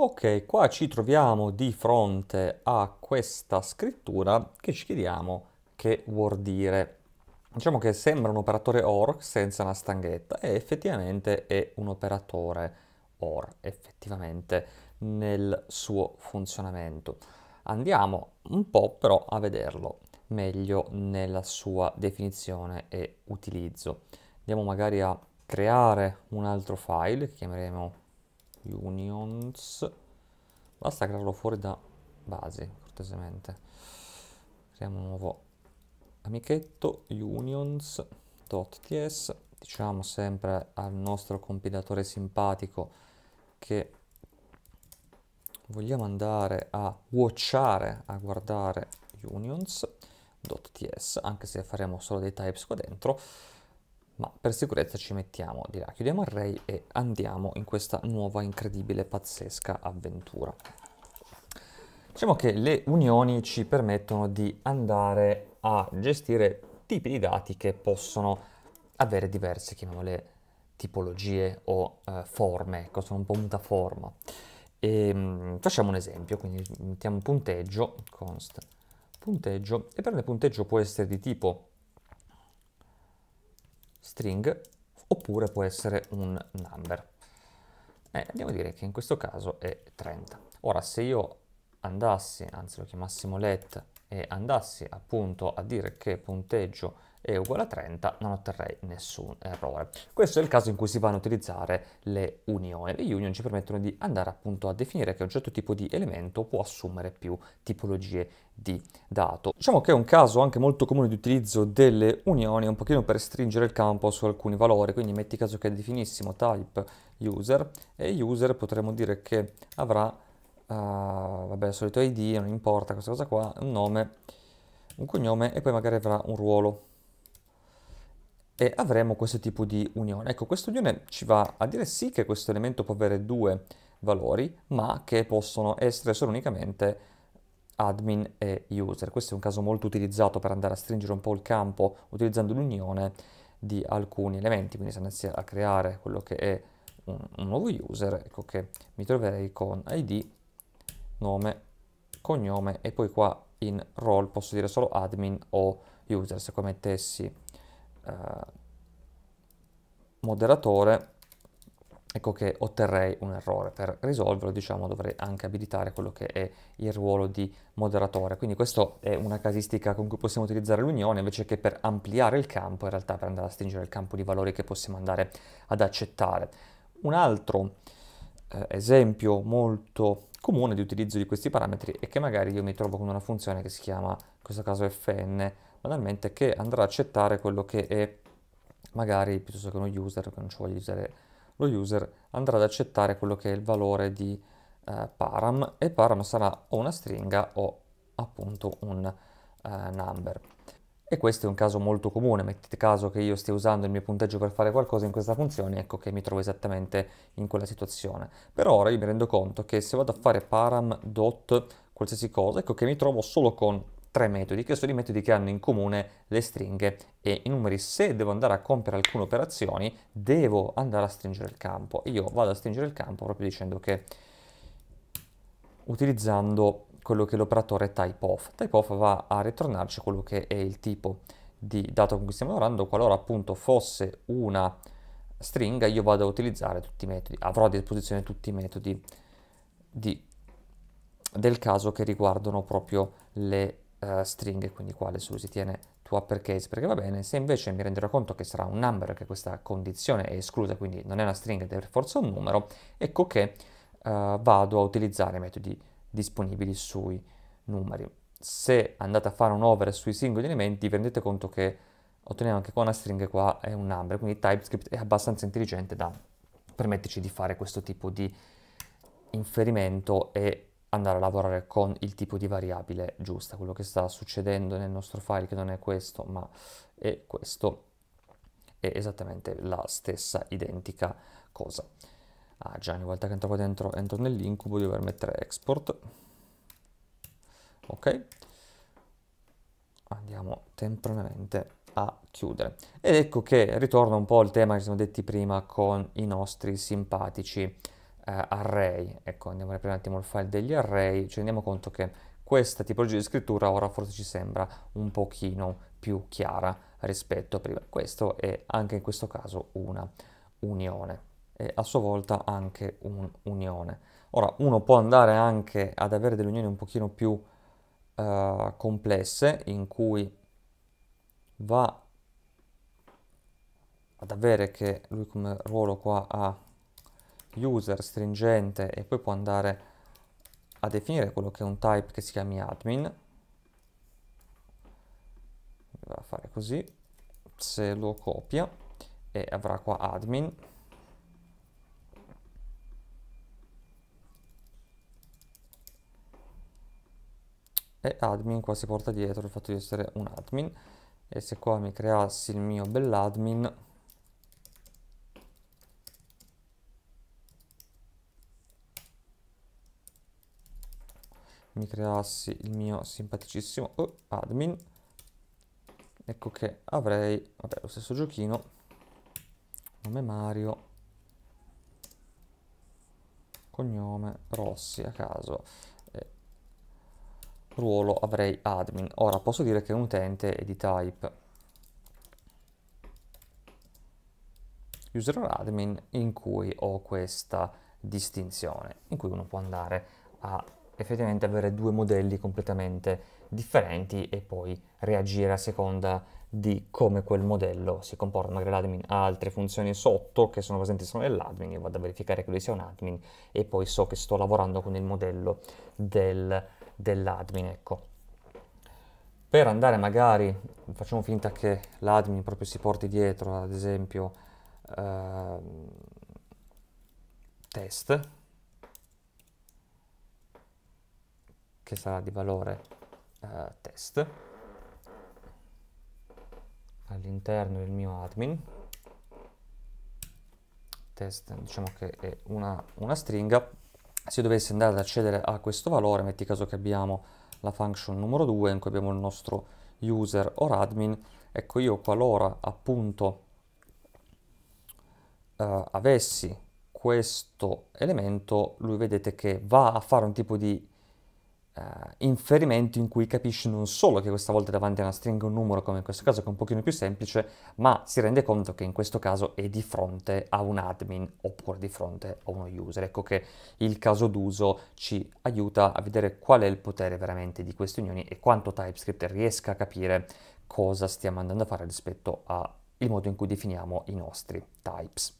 Ok, qua ci troviamo di fronte a questa scrittura che ci chiediamo che vuol dire. Diciamo che sembra un operatore OR senza una stanghetta e effettivamente è un operatore OR, effettivamente, nel suo funzionamento. Andiamo un po' però a vederlo meglio nella sua definizione e utilizzo. Andiamo magari a creare un altro file che chiameremo unions basta crearlo fuori da base cortesemente creiamo un nuovo amichetto unions.ts diciamo sempre al nostro compilatore simpatico che vogliamo andare a watchare a guardare unions.ts anche se faremo solo dei types qua dentro ma per sicurezza ci mettiamo di là, chiudiamo il Ray e andiamo in questa nuova incredibile, pazzesca avventura. Diciamo che le unioni ci permettono di andare a gestire tipi di dati che possono avere diverse, chiamiamole, tipologie o eh, forme, ecco, sono un po' mutaforma. E, ehm, mh, facciamo un esempio, quindi mettiamo un punteggio, const punteggio, e per me punteggio può essere di tipo string oppure può essere un number. E eh, andiamo a dire che in questo caso è 30. Ora se io andassi, anzi lo chiamassimo let e andassi appunto a dire che punteggio è uguale a 30 non otterrei nessun errore. Questo è il caso in cui si vanno a utilizzare le unioni. Le union ci permettono di andare appunto a definire che un certo tipo di elemento può assumere più tipologie di dato. Diciamo che è un caso anche molto comune di utilizzo delle unioni un pochino per stringere il campo su alcuni valori, quindi metti caso che definissimo type user e user potremmo dire che avrà Ah, vabbè, il solito ID, non importa questa cosa qua, un nome, un cognome e poi magari avrà un ruolo. E avremo questo tipo di unione. Ecco, questa unione ci va a dire sì che questo elemento può avere due valori, ma che possono essere solo unicamente admin e user. Questo è un caso molto utilizzato per andare a stringere un po' il campo utilizzando l'unione di alcuni elementi, quindi se andassi a creare quello che è un, un nuovo user, ecco che mi troverei con id nome, cognome e poi qua in role posso dire solo admin o user. Se qua mettessi eh, moderatore, ecco che otterrei un errore. Per risolverlo, diciamo, dovrei anche abilitare quello che è il ruolo di moderatore. Quindi questa è una casistica con cui possiamo utilizzare l'unione, invece che per ampliare il campo, in realtà per andare a stringere il campo di valori che possiamo andare ad accettare. Un altro eh, esempio molto comune di utilizzo di questi parametri è che magari io mi trovo con una funzione che si chiama, in questo caso fn, banalmente, che andrà a accettare quello che è magari, piuttosto che uno user, che non ci voglio usare lo user, andrà ad accettare quello che è il valore di eh, param e param sarà o una stringa o appunto un eh, number. E questo è un caso molto comune, mettete caso che io stia usando il mio punteggio per fare qualcosa in questa funzione, ecco che mi trovo esattamente in quella situazione. Però ora io mi rendo conto che se vado a fare param dot qualsiasi cosa, ecco che mi trovo solo con tre metodi, che sono i metodi che hanno in comune le stringhe e i numeri. Se devo andare a compiere alcune operazioni, devo andare a stringere il campo. Io vado a stringere il campo proprio dicendo che utilizzando quello che è l'operatore type of. Type of va a ritornarci quello che è il tipo di dato con cui stiamo lavorando, qualora appunto fosse una stringa io vado a utilizzare tutti i metodi, avrò a disposizione tutti i metodi di, del caso che riguardano proprio le uh, stringhe, quindi quale su si tiene tu uppercase perché va bene, se invece mi renderò conto che sarà un number, che questa condizione è esclusa, quindi non è una stringa ed è per forza un numero, ecco che uh, vado a utilizzare metodi di disponibili sui numeri. Se andate a fare un over sui singoli elementi vi rendete conto che otteniamo anche qua una stringa qua è un number, quindi TypeScript è abbastanza intelligente da permetterci di fare questo tipo di inferimento e andare a lavorare con il tipo di variabile giusta. Quello che sta succedendo nel nostro file, che non è questo, ma è questo, è esattamente la stessa identica cosa ah già una volta che entravo dentro entro nell'incubo devo mettere export ok andiamo temporaneamente a chiudere ed ecco che ritorno un po' al tema che ci siamo detti prima con i nostri simpatici eh, array ecco andiamo a riprendere un attimo il file degli array ci rendiamo conto che questa tipologia di scrittura ora forse ci sembra un pochino più chiara rispetto a prima questo è anche in questo caso una unione eh, a sua volta anche un'unione. Ora, uno può andare anche ad avere delle unioni un pochino più eh, complesse, in cui va ad avere che lui come ruolo qua ha user stringente e poi può andare a definire quello che è un type che si chiami admin va a fare così se lo copia e avrà qua admin e admin qua si porta dietro il fatto di essere un admin e se qua mi creassi il mio bell'admin mi creassi il mio simpaticissimo oh, admin ecco che avrei vabbè, lo stesso giochino nome Mario cognome Rossi a caso ruolo avrei admin. Ora posso dire che un utente è di type user admin in cui ho questa distinzione, in cui uno può andare a effettivamente avere due modelli completamente differenti e poi reagire a seconda di come quel modello si comporta. Magari l'admin ha altre funzioni sotto che sono presenti solo nell'admin, io vado a verificare che lui sia un admin e poi so che sto lavorando con il modello del dell'admin, ecco. Per andare magari, facciamo finta che l'admin proprio si porti dietro, ad esempio, eh, test, che sarà di valore eh, test, all'interno del mio admin, test diciamo che è una, una stringa, se dovessi andare ad accedere a questo valore, metti caso che abbiamo la function numero 2 in cui abbiamo il nostro user o admin, ecco io qualora appunto eh, avessi questo elemento, lui vedete che va a fare un tipo di eh, inferimento in cui capisce non solo che questa volta è davanti a una stringa un numero come in questo caso che è un pochino più semplice, ma si rende conto che in questo caso è di fronte a un admin oppure di fronte a uno user. Ecco che il caso d'uso ci aiuta a vedere qual è il potere veramente di queste unioni e quanto TypeScript riesca a capire cosa stiamo andando a fare rispetto al modo in cui definiamo i nostri types.